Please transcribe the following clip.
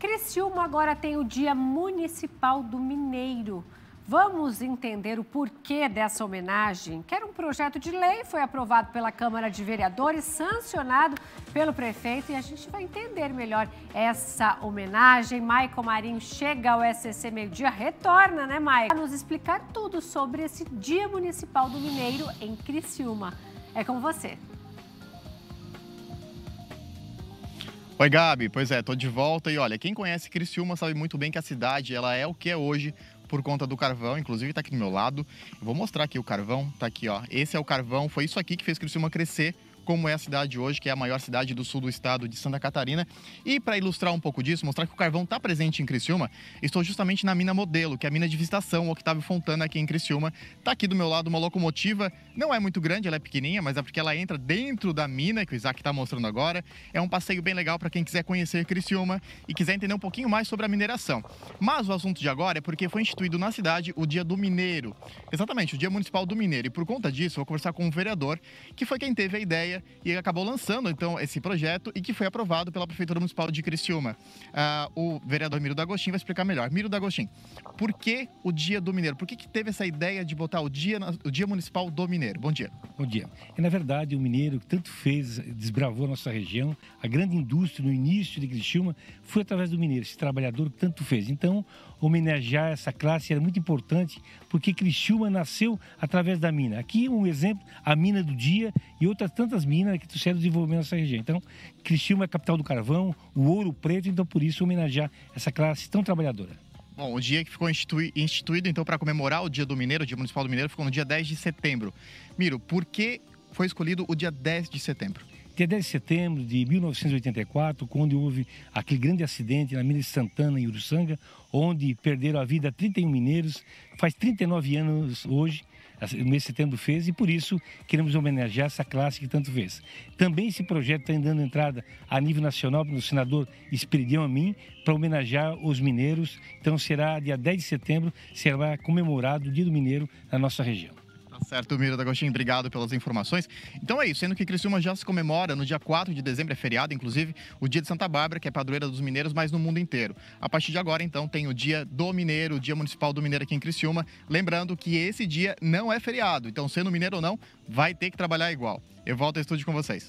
Criciúma agora tem o Dia Municipal do Mineiro. Vamos entender o porquê dessa homenagem, que era um projeto de lei, foi aprovado pela Câmara de Vereadores, sancionado pelo prefeito, e a gente vai entender melhor essa homenagem. Maico Marinho chega ao SCC meio-dia, retorna, né, Maico? Para nos explicar tudo sobre esse Dia Municipal do Mineiro em Criciúma. É com você. Oi, Gabi. Pois é, tô de volta e olha, quem conhece Criciúma sabe muito bem que a cidade ela é o que é hoje por conta do carvão, inclusive tá aqui do meu lado. Eu vou mostrar aqui o carvão, tá aqui, ó. Esse é o carvão, foi isso aqui que fez Criciúma crescer como é a cidade hoje, que é a maior cidade do sul do estado de Santa Catarina. E para ilustrar um pouco disso, mostrar que o carvão está presente em Criciúma, estou justamente na mina modelo, que é a mina de visitação Octavio Fontana aqui em Criciúma. Está aqui do meu lado uma locomotiva, não é muito grande, ela é pequenininha, mas é porque ela entra dentro da mina que o Isaac está mostrando agora. É um passeio bem legal para quem quiser conhecer Criciúma e quiser entender um pouquinho mais sobre a mineração. Mas o assunto de agora é porque foi instituído na cidade o Dia do Mineiro. Exatamente, o Dia Municipal do Mineiro. E por conta disso, vou conversar com um vereador que foi quem teve a ideia e acabou lançando então esse projeto e que foi aprovado pela Prefeitura Municipal de Criciúma. Ah, o vereador Miro D'Agostinho vai explicar melhor. Miro D'Agostinho, por que o Dia do Mineiro? Por que, que teve essa ideia de botar o dia, o dia Municipal do Mineiro? Bom dia. Bom dia. É, na verdade, o mineiro que tanto fez, desbravou a nossa região, a grande indústria no início de Criciúma foi através do mineiro, esse trabalhador que tanto fez. Então, homenagear essa classe era muito importante, porque Criciúma nasceu através da mina. Aqui um exemplo, a mina do dia e outras tantas minas que trouxeram desenvolvimento nessa região. Então, Cristium é a capital do carvão, o ouro preto, então por isso homenagear essa classe tão trabalhadora. Bom, o dia que ficou institui, instituído, então, para comemorar o Dia do Mineiro, o Dia Municipal do Mineiro, ficou no dia 10 de setembro. Miro, por que foi escolhido o dia 10 de setembro? É dia 10 de setembro de 1984, quando houve aquele grande acidente na mina de Santana, em Uruçanga, onde perderam a vida 31 mineiros. Faz 39 anos hoje, o mês de setembro fez, e por isso queremos homenagear essa classe que tanto fez. Também esse projeto está dando entrada a nível nacional pelo senador Espiridião Amin para homenagear os mineiros. Então será dia 10 de setembro, será comemorado o Dia do Mineiro na nossa região certo, Miro da Agostinho, obrigado pelas informações. Então é isso, sendo que Criciúma já se comemora no dia 4 de dezembro, é feriado, inclusive, o dia de Santa Bárbara, que é padroeira dos mineiros, mas no mundo inteiro. A partir de agora, então, tem o dia do mineiro, o dia municipal do mineiro aqui em Criciúma. Lembrando que esse dia não é feriado, então, sendo mineiro ou não, vai ter que trabalhar igual. Eu volto ao estúdio com vocês.